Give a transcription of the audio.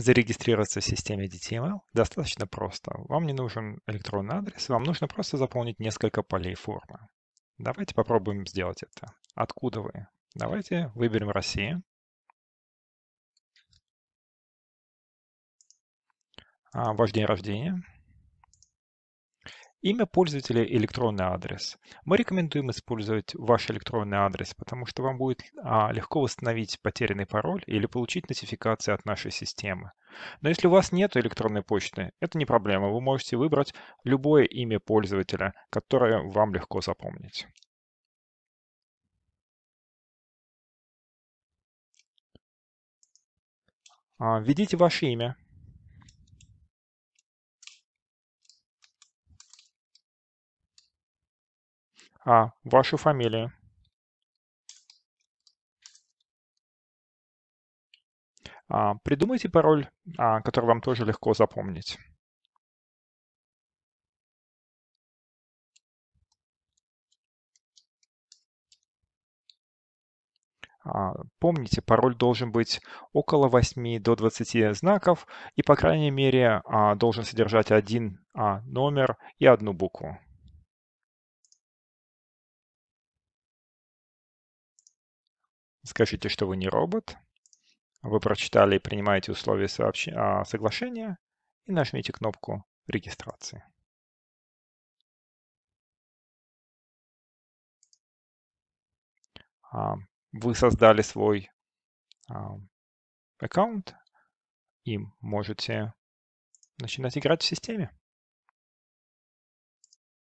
Зарегистрироваться в системе DTML достаточно просто. Вам не нужен электронный адрес, вам нужно просто заполнить несколько полей формы. Давайте попробуем сделать это. Откуда вы? Давайте выберем Россию. А, ваш день рождения. Имя пользователя и электронный адрес. Мы рекомендуем использовать ваш электронный адрес, потому что вам будет а, легко восстановить потерянный пароль или получить нотификации от нашей системы. Но если у вас нет электронной почты, это не проблема. Вы можете выбрать любое имя пользователя, которое вам легко запомнить. А, введите ваше имя, а вашу фамилию а, придумайте пароль а, который вам тоже легко запомнить а, Помните, пароль должен быть около 8 до 20 знаков и, по крайней мере, а, должен содержать один а, номер и одну букву. скажите, что вы не робот, вы прочитали и принимаете условия сообщ... А, соглашения и нажмите кнопку регистрации. А, вы создали свой а, аккаунт и можете начинать играть в системе.